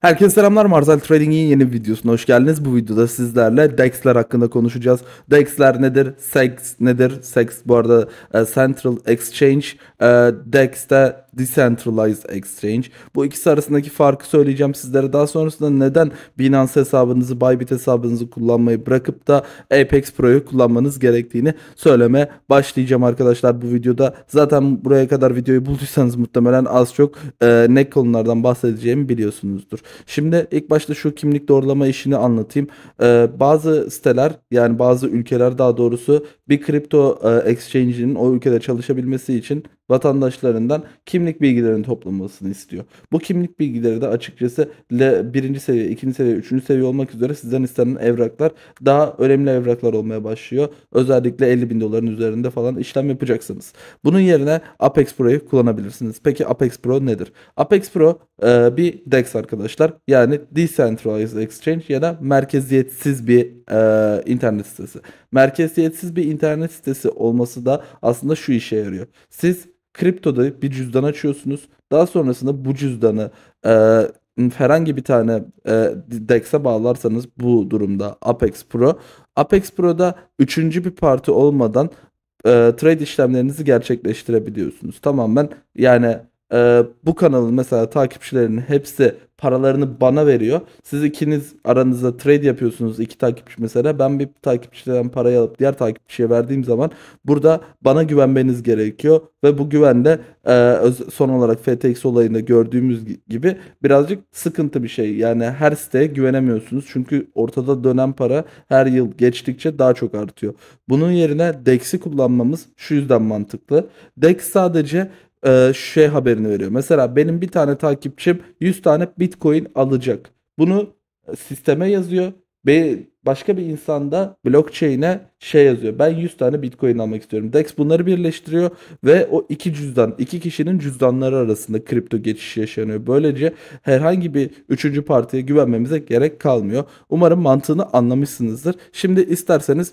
Herkese selamlar. Marzal Trading'in yeni videosuna hoş geldiniz. Bu videoda sizlerle DEX'ler hakkında konuşacağız. DEX'ler nedir? SEX nedir? SEX bu arada e, Central Exchange. E, DEX'te Decentralized Exchange. Bu ikisi arasındaki farkı söyleyeceğim sizlere. Daha sonrasında neden Binance hesabınızı, Bybit hesabınızı kullanmayı bırakıp da Apex Pro'yu kullanmanız gerektiğini söyleme başlayacağım arkadaşlar bu videoda. Zaten buraya kadar videoyu bulduysanız muhtemelen az çok e, ne konulardan bahsedeceğimi biliyorsunuzdur. Şimdi ilk başta şu kimlik doğrulama işini anlatayım. E, bazı siteler yani bazı ülkeler daha doğrusu bir kripto e, exchange'inin o ülkede çalışabilmesi için vatandaşlarından kim kimlik bilgilerinin toplanmasını istiyor. Bu kimlik bilgileri de açıkçası birinci seviye, ikinci seviye, üçüncü seviye olmak üzere sizden istenen evraklar daha önemli evraklar olmaya başlıyor. Özellikle 50 bin doların üzerinde falan işlem yapacaksınız. Bunun yerine Apex Pro'yu kullanabilirsiniz. Peki Apex Pro nedir? Apex Pro e, bir DEX arkadaşlar. Yani Decentralized Exchange ya da merkeziyetsiz bir e, internet sitesi. Merkeziyetsiz bir internet sitesi olması da aslında şu işe yarıyor. Siz kriptoda bir cüzdan açıyorsunuz. Daha sonrasında bu cüzdanı e, herhangi bir tane e, DEX'e bağlarsanız bu durumda Apex Pro. Apex Pro'da üçüncü bir parti olmadan e, trade işlemlerinizi gerçekleştirebiliyorsunuz. Tamamen yani e, bu kanalın mesela takipçilerinin hepsi paralarını bana veriyor. Siz ikiniz aranızda trade yapıyorsunuz iki takipçi mesela. Ben bir takipçiden parayı alıp diğer takipçiye verdiğim zaman burada bana güvenmeniz gerekiyor. Ve bu güvende e, son olarak FTX olayında gördüğümüz gibi birazcık sıkıntı bir şey. Yani her siteye güvenemiyorsunuz. Çünkü ortada dönen para her yıl geçtikçe daha çok artıyor. Bunun yerine DEX'i kullanmamız şu yüzden mantıklı. DEX sadece e, şey haberini veriyor. Mesela benim bir tane takipçim 100 tane bitcoin alacak. Bunu sisteme yazıyor. Ve başka bir insanda blockchain'e şey yazıyor. Ben 100 tane bitcoin almak istiyorum. DEX bunları birleştiriyor ve o iki cüzdan, iki kişinin cüzdanları arasında kripto geçişi yaşanıyor. Böylece herhangi bir üçüncü partiye güvenmemize gerek kalmıyor. Umarım mantığını anlamışsınızdır. Şimdi isterseniz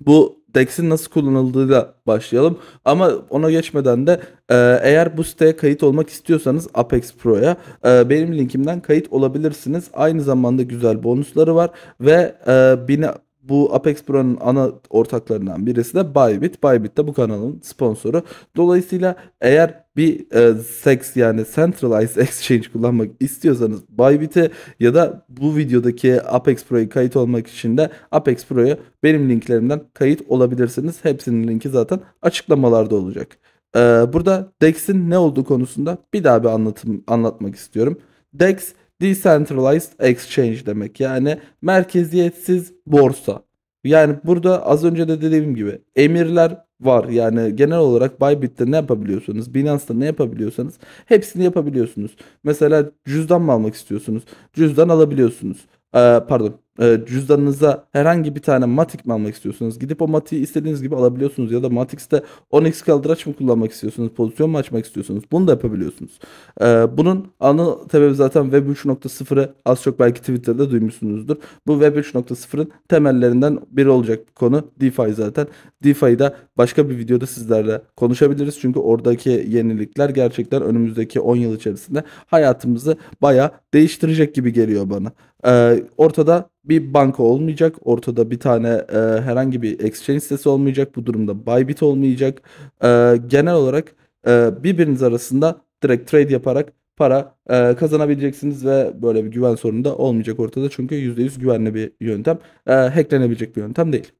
bu DEX'in nasıl kullanıldığıyla başlayalım. Ama ona geçmeden de e, eğer bu siteye kayıt olmak istiyorsanız Apex Pro'ya e, benim linkimden kayıt olabilirsiniz. Aynı zamanda güzel bonusları var ve e, beni bu Apex Pro'nun ana ortaklarından birisi de Bybit. Bybit de bu kanalın sponsoru. Dolayısıyla eğer bir e, sex yani centralized exchange kullanmak istiyorsanız Bybit'e ya da bu videodaki Apex Pro'ya kayıt olmak için de Apex Pro'ya benim linklerimden kayıt olabilirsiniz. Hepsinin linki zaten açıklamalarda olacak. E, burada DEX'in ne olduğu konusunda bir daha bir anlatım anlatmak istiyorum. DEX Decentralized Exchange demek. Yani merkeziyetsiz borsa. Yani burada az önce de dediğim gibi emirler var. Yani genel olarak Bybit'te ne yapabiliyorsanız, Binance'da ne yapabiliyorsanız hepsini yapabiliyorsunuz. Mesela cüzdan mı almak istiyorsunuz? Cüzdan alabiliyorsunuz. Ee, pardon e, cüzdanınıza herhangi bir tane Matic mi almak istiyorsunuz? Gidip o Matic'i istediğiniz gibi alabiliyorsunuz ya da Matic'te 10x kaldıraç mı kullanmak istiyorsunuz? Pozisyon mu açmak istiyorsunuz? Bunu da yapabiliyorsunuz. E, bunun ana sebebi zaten Web 3.0'ı az çok belki Twitter'da duymuşsunuzdur. Bu Web 3.0'ın temellerinden biri olacak bir konu DeFi zaten. DeFi'yi da başka bir videoda sizlerle konuşabiliriz. Çünkü oradaki yenilikler gerçekten önümüzdeki 10 yıl içerisinde hayatımızı baya değiştirecek gibi geliyor bana. E, ortada bir banka olmayacak. Ortada bir tane e, herhangi bir exchange sitesi olmayacak. Bu durumda Bybit olmayacak. E, genel olarak e, birbiriniz arasında direkt trade yaparak para e, kazanabileceksiniz ve böyle bir güven sorunu da olmayacak ortada. Çünkü %100 güvenli bir yöntem. E, hacklenebilecek bir yöntem değil.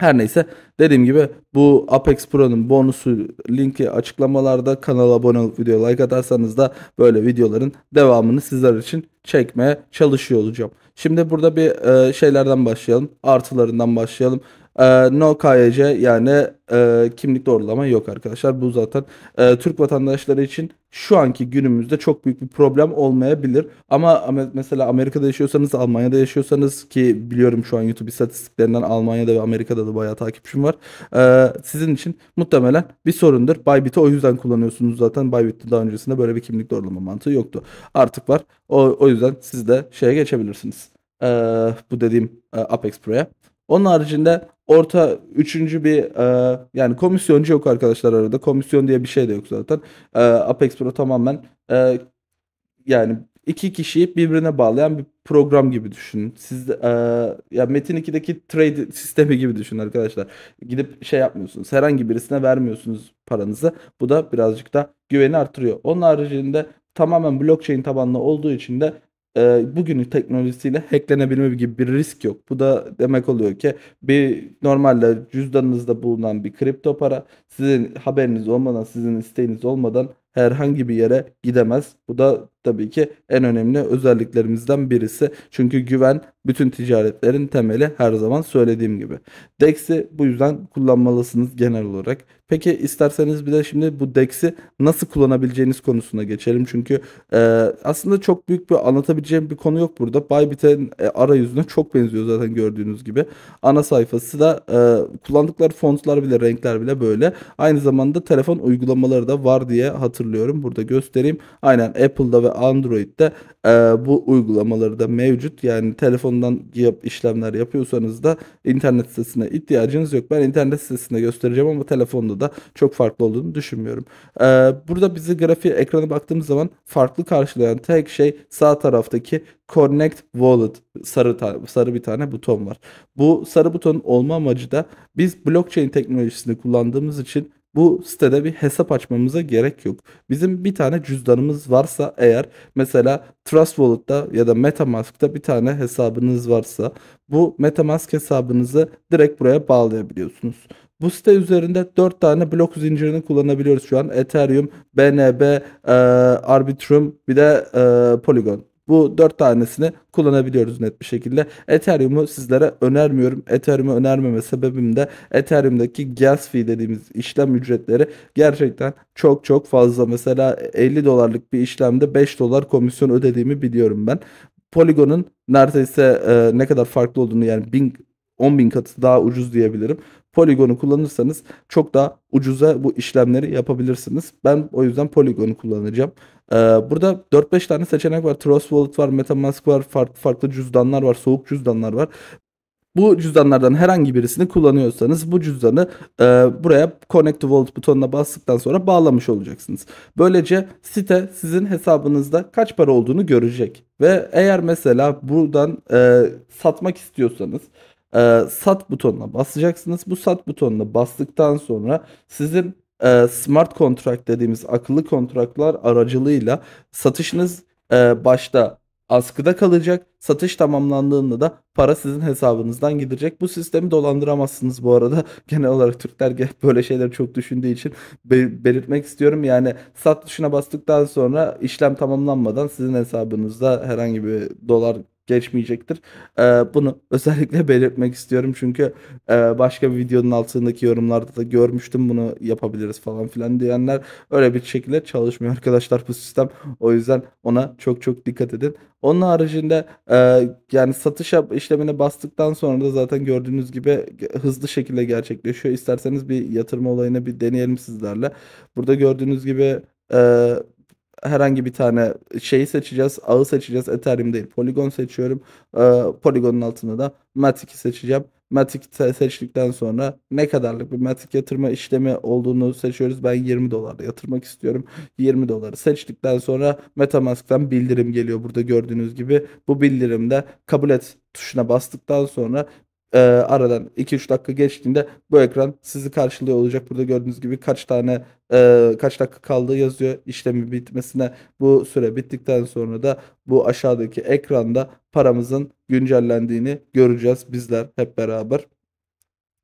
Her neyse dediğim gibi bu Apex Pro'nun bonusu linki açıklamalarda kanala abone olup videoya like atarsanız da böyle videoların devamını sizler için çekmeye çalışıyor olacağım. Şimdi burada bir e, şeylerden başlayalım. Artılarından başlayalım. E, no KYC yani e, kimlik doğrulama yok arkadaşlar. Bu zaten e, Türk vatandaşları için şu anki günümüzde çok büyük bir problem olmayabilir. Ama mesela Amerika'da yaşıyorsanız, Almanya'da yaşıyorsanız ki biliyorum şu an YouTube istatistiklerinden Almanya'da ve Amerika'da da bayağı takipçim var. Ee, sizin için muhtemelen bir sorundur. Bybit'i o yüzden kullanıyorsunuz zaten. Bybit'te daha öncesinde böyle bir kimlik doğrulama mantığı yoktu. Artık var. O, o yüzden siz de şeye geçebilirsiniz. Ee, bu dediğim Apex Pro'ya. Onun haricinde orta üçüncü bir e, yani komisyoncu yok arkadaşlar arada. Komisyon diye bir şey de yok zaten. E, Apex Pro tamamen e, yani iki kişiyi birbirine bağlayan bir program gibi düşünün. Siz e, ya Metin 2'deki trade sistemi gibi düşünün arkadaşlar. Gidip şey yapmıyorsunuz. Herhangi birisine vermiyorsunuz paranızı. Bu da birazcık da güveni artırıyor. Onun haricinde tamamen blockchain tabanlı olduğu için de e, bugünün teknolojisiyle hacklenebilme gibi bir risk yok. Bu da demek oluyor ki bir normalde cüzdanınızda bulunan bir kripto para sizin haberiniz olmadan, sizin isteğiniz olmadan herhangi bir yere gidemez. Bu da tabii ki en önemli özelliklerimizden birisi. Çünkü güven bütün ticaretlerin temeli her zaman söylediğim gibi. DEX'i bu yüzden kullanmalısınız genel olarak. Peki isterseniz bir de şimdi bu DEX'i nasıl kullanabileceğiniz konusuna geçelim. Çünkü e, aslında çok büyük bir anlatabileceğim bir konu yok burada. Bybit'in e, arayüzüne çok benziyor zaten gördüğünüz gibi. Ana sayfası da e, kullandıkları fontlar bile renkler bile böyle. Aynı zamanda telefon uygulamaları da var diye hatırlıyorum. Burada göstereyim. Aynen Apple'da ve ve Android'de e, bu uygulamaları da mevcut. Yani telefondan yap, işlemler yapıyorsanız da internet sitesine ihtiyacınız yok. Ben internet sitesinde göstereceğim ama telefonda da çok farklı olduğunu düşünmüyorum. E, burada bizi grafiğe ekrana baktığımız zaman farklı karşılayan tek şey sağ taraftaki Connect Wallet sarı sarı bir tane buton var. Bu sarı butonun olma amacı da biz blockchain teknolojisini kullandığımız için bu sitede bir hesap açmamıza gerek yok. Bizim bir tane cüzdanımız varsa eğer mesela Trust Wallet'ta ya da MetaMask'ta bir tane hesabınız varsa bu MetaMask hesabınızı direkt buraya bağlayabiliyorsunuz. Bu site üzerinde 4 tane blok zincirini kullanabiliyoruz şu an. Ethereum, BNB, e, Arbitrum bir de e, Polygon. Bu dört tanesini kullanabiliyoruz net bir şekilde. Ethereum'u sizlere önermiyorum. Ethereum'u önermeme sebebim de Ethereum'daki gas fee dediğimiz işlem ücretleri gerçekten çok çok fazla. Mesela 50 dolarlık bir işlemde 5 dolar komisyon ödediğimi biliyorum ben. Polygon'un neredeyse e, ne kadar farklı olduğunu yani Bing 10 bin katı daha ucuz diyebilirim. Polygon'u kullanırsanız çok daha ucuza bu işlemleri yapabilirsiniz. Ben o yüzden Polygon'u kullanacağım. Ee, burada 4-5 tane seçenek var. Trust Wallet var, Metamask var, farklı farklı cüzdanlar var, soğuk cüzdanlar var. Bu cüzdanlardan herhangi birisini kullanıyorsanız bu cüzdanı e, buraya Connect Wallet butonuna bastıktan sonra bağlamış olacaksınız. Böylece site sizin hesabınızda kaç para olduğunu görecek. Ve eğer mesela buradan e, satmak istiyorsanız e, sat butonuna basacaksınız. Bu sat butonuna bastıktan sonra sizin e, smart contract dediğimiz akıllı kontratlar aracılığıyla satışınız e, başta askıda kalacak. Satış tamamlandığında da para sizin hesabınızdan gidecek. Bu sistemi dolandıramazsınız bu arada. Genel olarak Türkler böyle şeyleri çok düşündüğü için belirtmek istiyorum. Yani sat tuşuna bastıktan sonra işlem tamamlanmadan sizin hesabınızda herhangi bir dolar geçmeyecektir. Ee, bunu özellikle belirtmek istiyorum çünkü e, başka bir videonun altındaki yorumlarda da görmüştüm bunu yapabiliriz falan filan diyenler öyle bir şekilde çalışmıyor arkadaşlar bu sistem. O yüzden ona çok çok dikkat edin. Onun haricinde e, yani satış işlemine bastıktan sonra da zaten gördüğünüz gibi hızlı şekilde gerçekleşiyor. İsterseniz bir yatırma olayını bir deneyelim sizlerle. Burada gördüğünüz gibi e, herhangi bir tane şeyi seçeceğiz. Ağı seçeceğiz. Ethereum değil. Polygon seçiyorum. Ee, Polygon'un altında da Matic'i seçeceğim. Matic seçtikten sonra ne kadarlık bir Matic yatırma işlemi olduğunu seçiyoruz. Ben 20 dolarla yatırmak istiyorum. 20 doları seçtikten sonra Metamask'tan bildirim geliyor burada gördüğünüz gibi. Bu bildirimde kabul et tuşuna bastıktan sonra e, aradan 2-3 dakika geçtiğinde bu ekran sizi karşılıyor olacak. Burada gördüğünüz gibi kaç tane e, kaç dakika kaldı yazıyor işlemi bitmesine. Bu süre bittikten sonra da bu aşağıdaki ekranda paramızın güncellendiğini göreceğiz bizler hep beraber.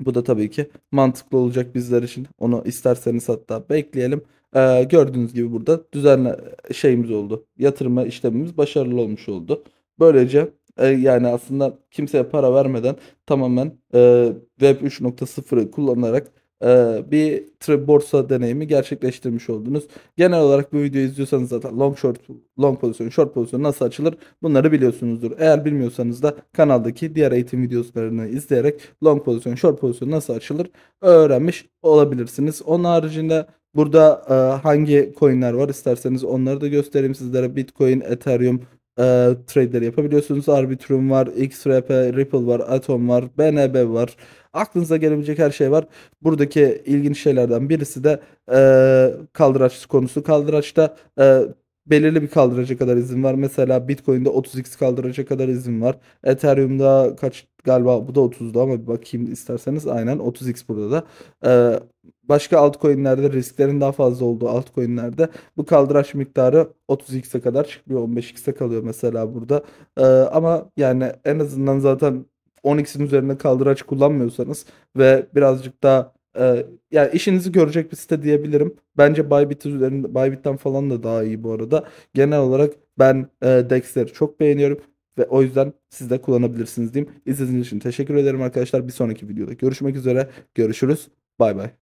Bu da tabii ki mantıklı olacak bizler için. Onu isterseniz hatta bekleyelim. Ee, gördüğünüz gibi burada düzenle şeyimiz oldu. Yatırma işlemimiz başarılı olmuş oldu. Böylece e, yani aslında kimseye para vermeden tamamen e, Web 3.0'ı kullanarak e, bir trade borsa deneyimi gerçekleştirmiş oldunuz. Genel olarak bu videoyu izliyorsanız zaten long short, long pozisyon, short pozisyon nasıl açılır bunları biliyorsunuzdur. Eğer bilmiyorsanız da kanaldaki diğer eğitim videolarını izleyerek long pozisyon, short pozisyon nasıl açılır öğrenmiş olabilirsiniz. Onun haricinde Burada e, hangi coinler var isterseniz onları da göstereyim sizlere. Bitcoin, Ethereum, e, trade'leri yapabiliyorsunuz. Arbitrum var, XRP, Ripple var, Atom var, BNB var. Aklınıza gelebilecek her şey var. Buradaki ilginç şeylerden birisi de e, kaldıraç konusu. Kaldıraçta e, belirli bir kaldıraca kadar izin var. Mesela Bitcoin'de 30x kaldıraca kadar izin var. Ethereum'da kaç galiba bu da 30'du ama bir bakayım isterseniz aynen 30x burada da. Ee, başka altcoin'lerde risklerin daha fazla olduğu altcoin'lerde bu kaldıraç miktarı 30x'e kadar çıkıyor. 15x'e kalıyor mesela burada. Ee, ama yani en azından zaten 10x'in üzerinde kaldıraç kullanmıyorsanız ve birazcık daha e, yani işinizi görecek bir site diyebilirim. Bence Bybit üzerinde Bybit'ten falan da daha iyi bu arada. Genel olarak ben e, Dex'leri çok beğeniyorum ve o yüzden siz de kullanabilirsiniz diyeyim. İzlediğiniz için teşekkür ederim arkadaşlar. Bir sonraki videoda görüşmek üzere. Görüşürüz. Bay bay.